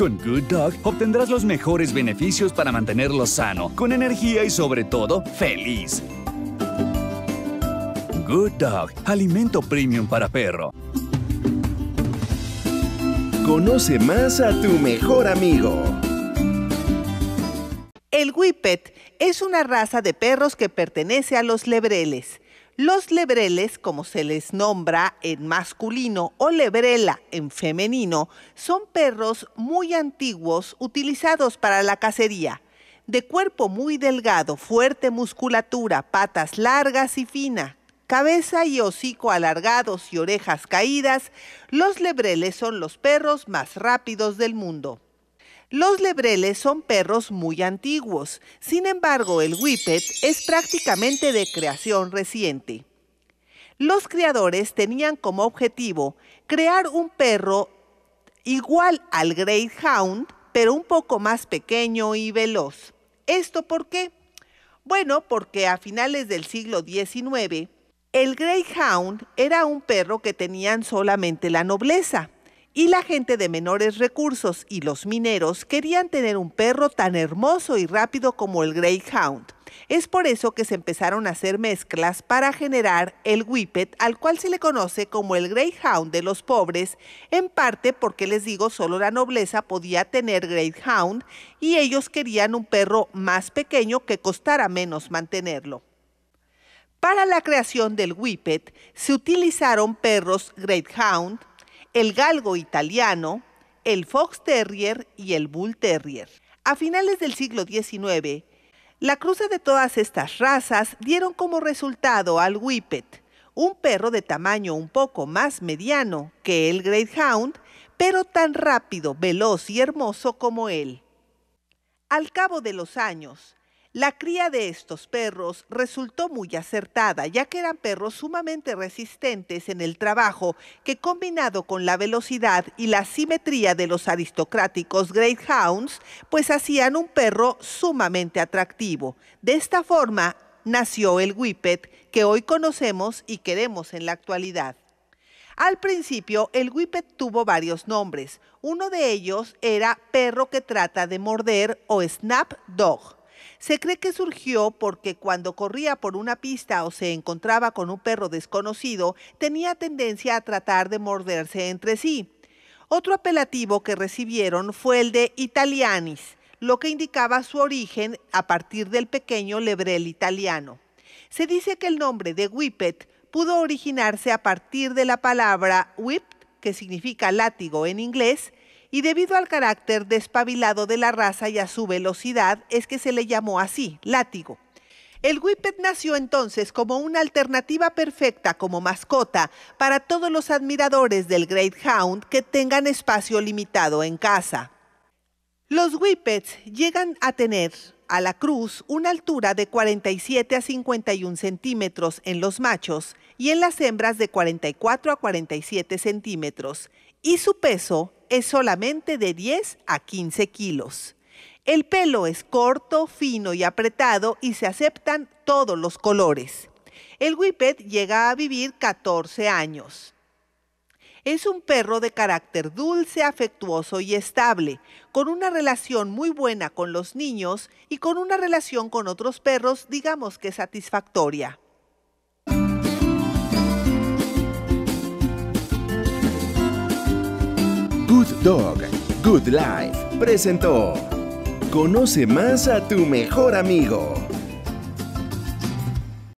Con Good Dog obtendrás los mejores beneficios para mantenerlo sano, con energía y sobre todo feliz. Good Dog, alimento premium para perro. Conoce más a tu mejor amigo. El Whippet es una raza de perros que pertenece a los lebreles. Los lebreles, como se les nombra en masculino o lebrela en femenino, son perros muy antiguos utilizados para la cacería. De cuerpo muy delgado, fuerte musculatura, patas largas y finas, cabeza y hocico alargados y orejas caídas, los lebreles son los perros más rápidos del mundo. Los lebreles son perros muy antiguos, sin embargo el whippet es prácticamente de creación reciente. Los criadores tenían como objetivo crear un perro igual al Greyhound, pero un poco más pequeño y veloz. ¿Esto por qué? Bueno, porque a finales del siglo XIX, el Greyhound era un perro que tenían solamente la nobleza y la gente de menores recursos y los mineros querían tener un perro tan hermoso y rápido como el Greyhound. Es por eso que se empezaron a hacer mezclas para generar el Whippet, al cual se le conoce como el Greyhound de los pobres, en parte porque les digo, solo la nobleza podía tener Greyhound y ellos querían un perro más pequeño que costara menos mantenerlo. Para la creación del Whippet se utilizaron perros Greyhound, el galgo italiano, el fox terrier y el bull terrier. A finales del siglo XIX, la cruza de todas estas razas dieron como resultado al whippet, un perro de tamaño un poco más mediano que el greyhound, pero tan rápido, veloz y hermoso como él. Al cabo de los años, la cría de estos perros resultó muy acertada, ya que eran perros sumamente resistentes en el trabajo, que combinado con la velocidad y la simetría de los aristocráticos Hounds, pues hacían un perro sumamente atractivo. De esta forma nació el Whippet, que hoy conocemos y queremos en la actualidad. Al principio, el Whippet tuvo varios nombres. Uno de ellos era perro que trata de morder o snap dog se cree que surgió porque cuando corría por una pista o se encontraba con un perro desconocido, tenía tendencia a tratar de morderse entre sí. Otro apelativo que recibieron fue el de italianis, lo que indicaba su origen a partir del pequeño lebrel italiano. Se dice que el nombre de whippet pudo originarse a partir de la palabra Whip, que significa látigo en inglés, y debido al carácter despabilado de la raza y a su velocidad es que se le llamó así, látigo. El Whippet nació entonces como una alternativa perfecta como mascota para todos los admiradores del Great Hound que tengan espacio limitado en casa. Los Whippets llegan a tener a la cruz una altura de 47 a 51 centímetros en los machos y en las hembras de 44 a 47 centímetros y su peso es solamente de 10 a 15 kilos. El pelo es corto, fino y apretado y se aceptan todos los colores. El Whippet llega a vivir 14 años. Es un perro de carácter dulce, afectuoso y estable, con una relación muy buena con los niños y con una relación con otros perros, digamos que satisfactoria. Dog Good Life presentó. Conoce más a tu mejor amigo.